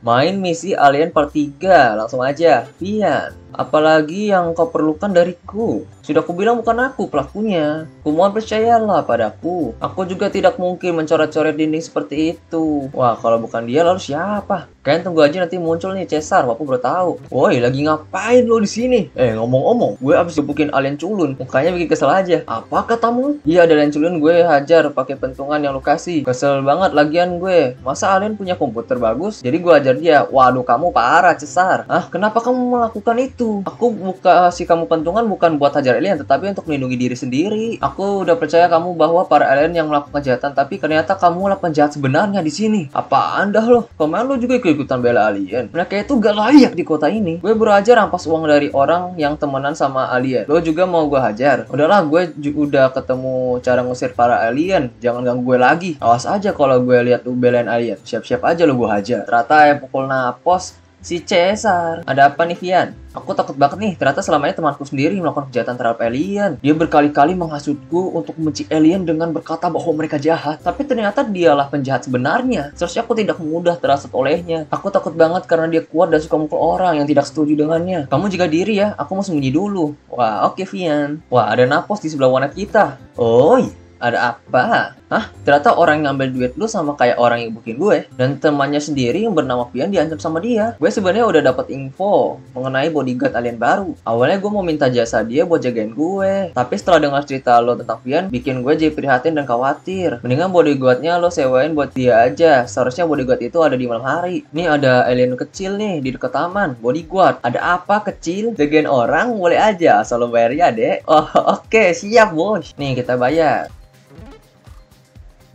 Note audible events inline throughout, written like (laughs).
Main misi Alien Part 3, langsung aja, Pian. Apalagi yang kau perlukan dariku? Sudah kubilang bukan aku pelakunya. Kumohon percayalah padaku. Aku juga tidak mungkin mencoret-coret dinding seperti itu. Wah, kalau bukan dia lalu siapa? Kalian tunggu aja nanti muncul nih Cesar, bapak baru tahu. Woi, lagi ngapain lo di sini? Eh, ngomong-ngomong, gue abis dibukin alien culun. Mukanya bikin kesel aja. Apa katamu? Iya, ada alien culun gue hajar pakai pentungan yang lo kasih. Kesel banget lagian gue. Masa alien punya komputer bagus? Jadi gue ajar dia. Waduh, kamu parah Cesar. Ah, kenapa kamu melakukan itu? itu. Aku buka si kamu pentungan bukan buat hajar alien, tetapi untuk melindungi diri sendiri. Aku udah percaya kamu bahwa para alien yang melakukan kejahatan, tapi ternyata kamu lah penjahat sebenarnya di sini. Apa anda loh? Komen lo juga ikut-ikutan bela alien. Mereka itu gak layak di kota ini. Gue baru aja rampas uang dari orang yang temenan sama alien. Lo juga mau gue hajar? Udahlah, gue udah ketemu cara ngusir para alien. Jangan ganggu gue lagi. Awas aja kalau gue lihat tuh belain alien. Siap-siap aja lo gue hajar. Rata yang pukul napos Si Cesar. Ada apa nih Vian? Aku takut banget nih, ternyata selamanya temanku sendiri melakukan kejahatan terhadap alien. Dia berkali-kali menghasutku untuk membenci alien dengan berkata bahwa mereka jahat. Tapi ternyata dialah penjahat sebenarnya. Seharusnya aku tidak mudah terasut olehnya. Aku takut banget karena dia kuat dan suka mukul orang yang tidak setuju dengannya. Kamu jaga diri ya, aku mau sembunyi dulu. Wah, oke okay, Vian. Wah, ada napos di sebelah warna kita. Oi, ada apa? Hah? Ternyata orang yang ngambil duit lu sama kayak orang yang bukin gue dan temannya sendiri yang bernama Pian diancam sama dia. Gue sebenarnya udah dapat info mengenai bodyguard alien baru. Awalnya gue mau minta jasa dia buat jagain gue, tapi setelah dengar cerita lo tentang Pian, bikin gue jadi prihatin dan khawatir. Mendingan bodyguardnya lo sewain buat dia aja. Seharusnya bodyguard itu ada di malam hari. Nih ada alien kecil nih di dekat taman, bodyguard. Ada apa kecil? Jagain orang boleh aja, asal lo bayar ya, Dek. Oh, (laughs) oke, okay, siap, Bos. Nih kita bayar.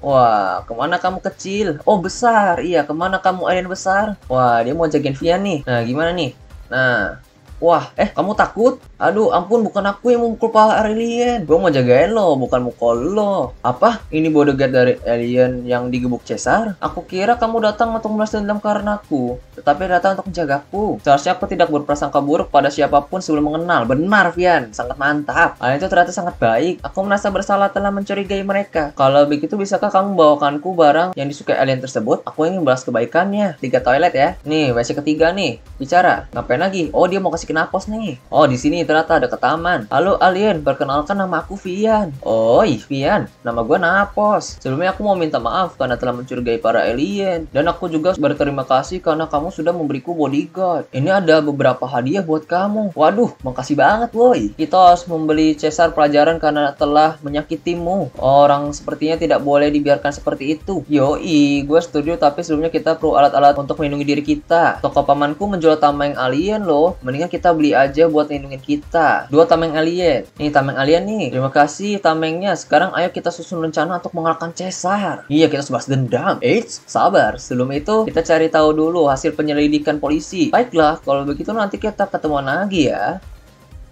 Wah, kemana kamu kecil? Oh, besar. Iya, kemana kamu alien besar? Wah, dia mau jagain Vian nih. Nah, gimana nih? Nah, Wah, eh kamu takut? Aduh, ampun bukan aku yang memukul pala alien. gua mau jagain lo, bukan mukul lo. Apa? Ini bodyguard dari alien yang digebuk cesar? Aku kira kamu datang untuk melas dendam karena aku, tetapi datang untuk menjagaku. Seharusnya aku tidak berprasangka buruk pada siapapun sebelum mengenal. Benar, Vian. Sangat mantap. Alien ah, itu ternyata sangat baik. Aku merasa bersalah telah mencurigai mereka. Kalau begitu, bisakah kamu bawakanku barang yang disukai alien tersebut? Aku ingin balas kebaikannya. Tiga toilet ya. Nih, WC ketiga nih. Bicara. Ngapain lagi? Oh, dia mau kasih masukin apos nih? Oh, di sini ternyata ada ke taman. Halo alien, perkenalkan nama aku Vian. Oh, Vian, nama gua Napos. Sebelumnya aku mau minta maaf karena telah mencurigai para alien. Dan aku juga berterima kasih karena kamu sudah memberiku bodyguard. Ini ada beberapa hadiah buat kamu. Waduh, makasih banget woi. Kita harus membeli Cesar pelajaran karena telah menyakitimu. Orang sepertinya tidak boleh dibiarkan seperti itu. Yo Yoi, gue setuju tapi sebelumnya kita perlu alat-alat untuk melindungi diri kita. Toko pamanku menjual tameng alien loh. Mendingan kita kita beli aja buat lindungin kita. Dua tameng alien. Nih tameng alien nih. Terima kasih tamengnya. Sekarang ayo kita susun rencana untuk mengalahkan cesar. Iya, kita sebas dendam. Eits, sabar. Sebelum itu, kita cari tahu dulu hasil penyelidikan polisi. Baiklah, kalau begitu nanti kita ketemuan lagi ya.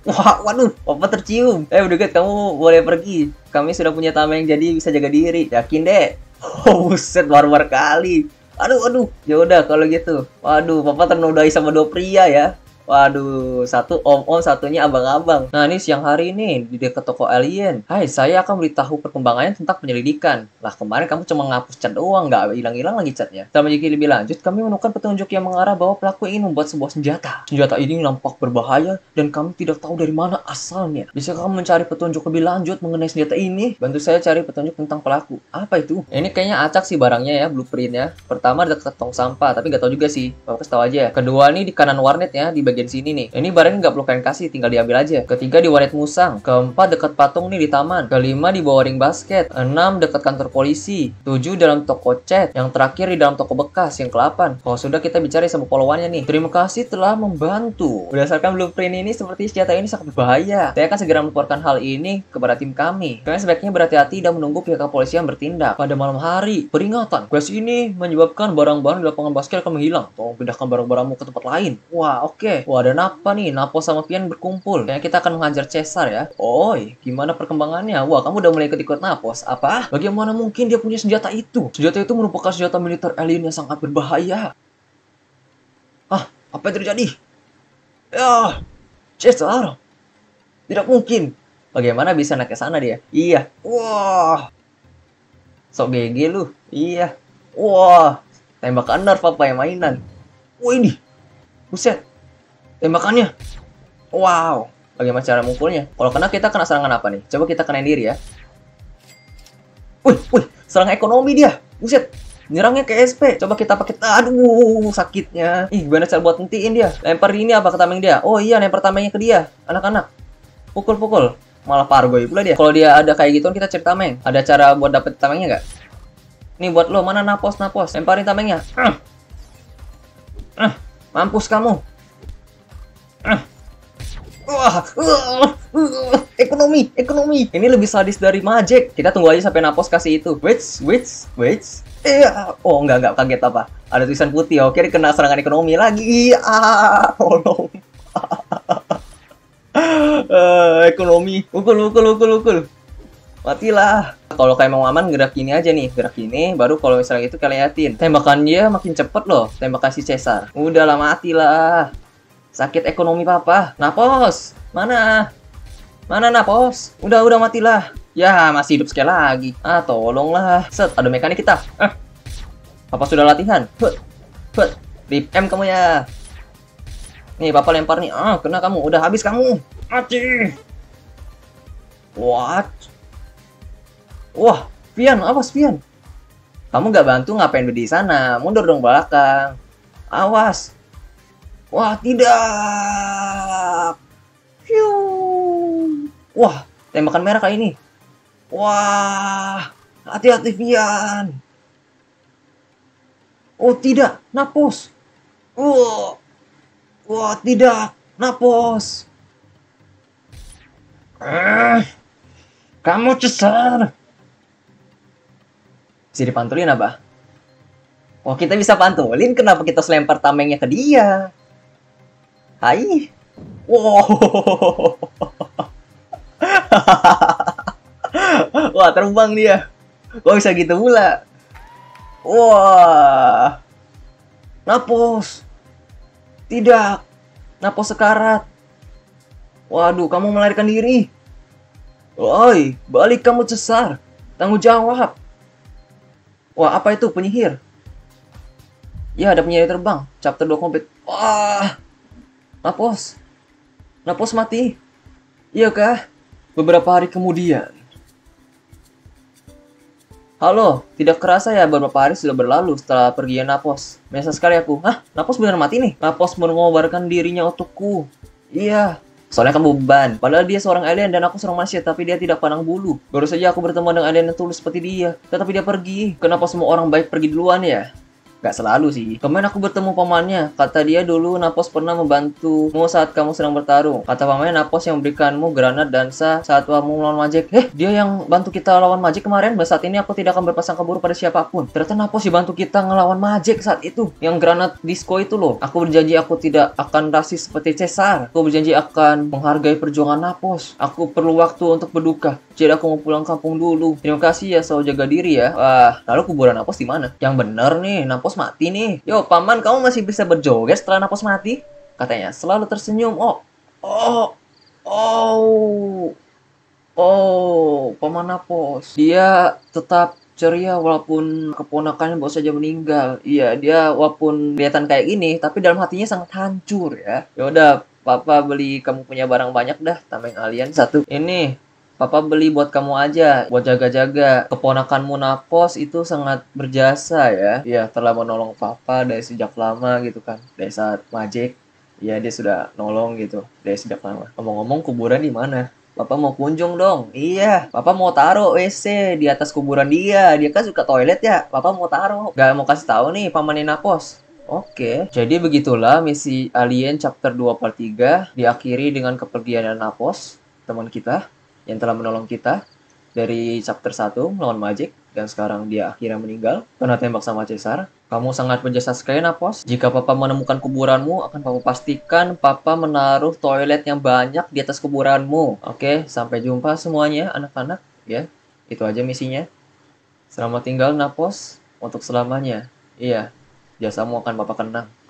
Wah, waduh, Papa tercium. Eh, udah kamu boleh pergi. Kami sudah punya tameng, jadi bisa jaga diri. Yakin deh. (laughs) Oh, buset, war-war kali. Aduh, aduh. Ya udah kalau gitu. Waduh, papa ternodai sama dua pria ya. Waduh, satu om-om, satunya abang-abang. Nah, ini siang hari ini di dekat toko alien. Hai, saya akan beritahu perkembangannya tentang penyelidikan. Lah, kemarin kamu cuma ngapus cat doang, nggak hilang-hilang lagi catnya. Dalam menjadi lebih lanjut, kami menemukan petunjuk yang mengarah bahwa pelaku ingin membuat sebuah senjata. Senjata ini nampak berbahaya dan kami tidak tahu dari mana asalnya. Bisa kamu mencari petunjuk lebih lanjut mengenai senjata ini? Bantu saya cari petunjuk tentang pelaku. Apa itu? Ini kayaknya acak sih barangnya ya, blueprintnya. Pertama dekat tong sampah, tapi nggak tahu juga sih. Bapak tahu aja. Ya. Kedua nih di kanan warnet ya, di bagian bagian sini nih. Ini barangnya nggak perlu kalian kasih, tinggal diambil aja. Ketiga di warnet musang. Keempat dekat patung nih di taman. Kelima di bawah ring basket. Enam dekat kantor polisi. Tujuh dalam toko chat, Yang terakhir di dalam toko bekas yang kelapan. Kalau oh, sudah kita bicara sama followannya nih. Terima kasih telah membantu. Berdasarkan blueprint ini, seperti senjata ini sangat berbahaya. Saya akan segera melaporkan hal ini kepada tim kami. Kalian sebaiknya berhati-hati dan menunggu pihak kepolisian bertindak pada malam hari. Peringatan, quest ini menyebabkan barang-barang di lapangan basket akan menghilang. Tolong pindahkan barang-barangmu ke tempat lain. Wah, oke. Okay. Wah, ada apa nih. Napo sama Pian berkumpul. Kayaknya kita akan menghajar Caesar ya. Oi, gimana perkembangannya? Wah, kamu udah mulai ikut-ikut Napos. Apa? Bagaimana mungkin dia punya senjata itu? Senjata itu merupakan senjata militer alien yang sangat berbahaya. Ah, apa yang terjadi? Ya, Caesar. Tidak mungkin. Bagaimana bisa naik ke sana dia? Iya. Wah. Sok GG lu. Iya. Wah. Tembakan nerf apa yang mainan? Wah ini. Buset. Tembakannya. Wow. Bagaimana cara mukulnya? Kalau kena kita kena serangan apa nih? Coba kita kenain diri ya. Wih, wih, serang ekonomi dia. Buset, nyerangnya ke SP. Coba kita pakai, aduh, sakitnya. Ih, gimana cara buat hentiin dia? Lempar ini apa ke tameng dia? Oh iya, lempar tamengnya ke dia. Anak-anak, pukul-pukul. Malah pargoi pula dia. Kalau dia ada kayak gitu kita cari tameng. Ada cara buat dapet tamengnya gak Ini buat lo, mana napos-napos? Lemparin tamengnya. Uh. (clears throat) Uh. Mampus kamu. Wah, ekonomi, ekonomi. Ini lebih sadis dari Majek. Kita tunggu aja sampai Napos kasih itu. Wait, wait, wait. Eh, oh enggak enggak kaget apa? Ada tulisan putih. Oke, kena serangan ekonomi lagi. Ah, tolong. uh, (laughs) ekonomi. Ukul, ukul, ukul, ukul. Matilah. Kalau kayak mau aman gerak ini aja nih, gerak ini. baru kalau misalnya itu kalian liatin. Tembakannya makin cepet loh, tembakan si Cesar. Udahlah matilah. Sakit ekonomi papa. Napos, mana? Mana Napos? Udah, udah matilah. Ya, masih hidup sekali lagi. Ah, tolonglah. Set, ada mekanik kita. Eh. Papa sudah latihan. put put Rip M kamu ya. Nih, papa lempar nih. Ah, kena kamu. Udah habis kamu. mati What? Wah, Pian, awas Pian? Kamu gak bantu ngapain di sana? Mundur dong belakang. Awas, Wah, tidak. Hiu. Wah, tembakan merah kali ini. Wah, hati-hati Vian. Oh tidak, Napos. Wah, wah tidak, Napos. Eh, kamu cesar. Bisa dipantulin, Abah? Wah, kita bisa pantulin kenapa kita selempar tamengnya ke dia. Hai. Wow. (laughs) Wah, terbang dia. Kok bisa gitu pula? Wah. Napos. Tidak. Napos sekarat. Waduh, kamu melarikan diri. Oi, balik kamu cesar. Tanggung jawab. Wah, apa itu penyihir? Ya, ada penyihir terbang. Chapter 2 komplit. Wah. Napos. Napos mati. Iya kah? Beberapa hari kemudian. Halo, tidak kerasa ya beberapa hari sudah berlalu setelah pergian ya, Napos. Menyesal sekali aku. Hah? Napos benar mati nih? Napos mengobarkan dirinya untukku. Iya, Soalnya kamu beban. Padahal dia seorang alien dan aku seorang manusia, tapi dia tidak pandang bulu. Baru saja aku bertemu dengan alien yang tulus seperti dia. Tetapi dia pergi. Kenapa semua orang baik pergi duluan ya? Gak selalu sih. Kemarin aku bertemu pamannya. Kata dia dulu Napos pernah membantu membantumu saat kamu sedang bertarung. Kata pamannya Napos yang memberikanmu granat dansa saat kamu melawan Majek. Eh, dia yang bantu kita lawan Majek kemarin. Bah, saat ini aku tidak akan berpasang keburu pada siapapun. Ternyata Napos bantu kita ngelawan Majek saat itu. Yang granat disco itu loh. Aku berjanji aku tidak akan rasis seperti Cesar. Aku berjanji akan menghargai perjuangan Napos. Aku perlu waktu untuk berduka. Jadi aku mau pulang kampung dulu. Terima kasih ya, selalu jaga diri ya. Wah, lalu kuburan Napos di mana? Yang bener nih, Napos Pos mati nih. Yo, paman, kamu masih bisa berjoget setelah napos mati? Katanya, selalu tersenyum. Oh, oh, oh, oh, paman napos. Dia tetap ceria walaupun keponakannya baru saja meninggal. Iya, dia walaupun kelihatan kayak gini, tapi dalam hatinya sangat hancur ya. Yaudah, papa beli kamu punya barang banyak dah, tameng alien satu. Ini Papa beli buat kamu aja, buat jaga-jaga. Keponakanmu Napos itu sangat berjasa ya. Ya, telah menolong Papa dari sejak lama gitu kan. Dari saat Majek, ya dia sudah nolong gitu dari sejak lama. Ngomong-ngomong kuburan di mana? Papa mau kunjung dong. Iya, Papa mau taruh WC di atas kuburan dia. Dia kan suka toilet ya. Papa mau taruh. Gak mau kasih tahu nih paman Napos. Oke, jadi begitulah misi Alien Chapter 2 part 3 diakhiri dengan kepergian Napos, teman kita yang telah menolong kita dari chapter 1 melawan Magic dan sekarang dia akhirnya meninggal karena tembak sama cesar Kamu sangat berjasa sekali, Napos. Jika Papa menemukan kuburanmu, akan Papa pastikan Papa menaruh toilet yang banyak di atas kuburanmu. Oke, sampai jumpa semuanya anak-anak. Ya, itu aja misinya. Selamat tinggal, Napos. Untuk selamanya. Iya, jasamu akan Papa kenang.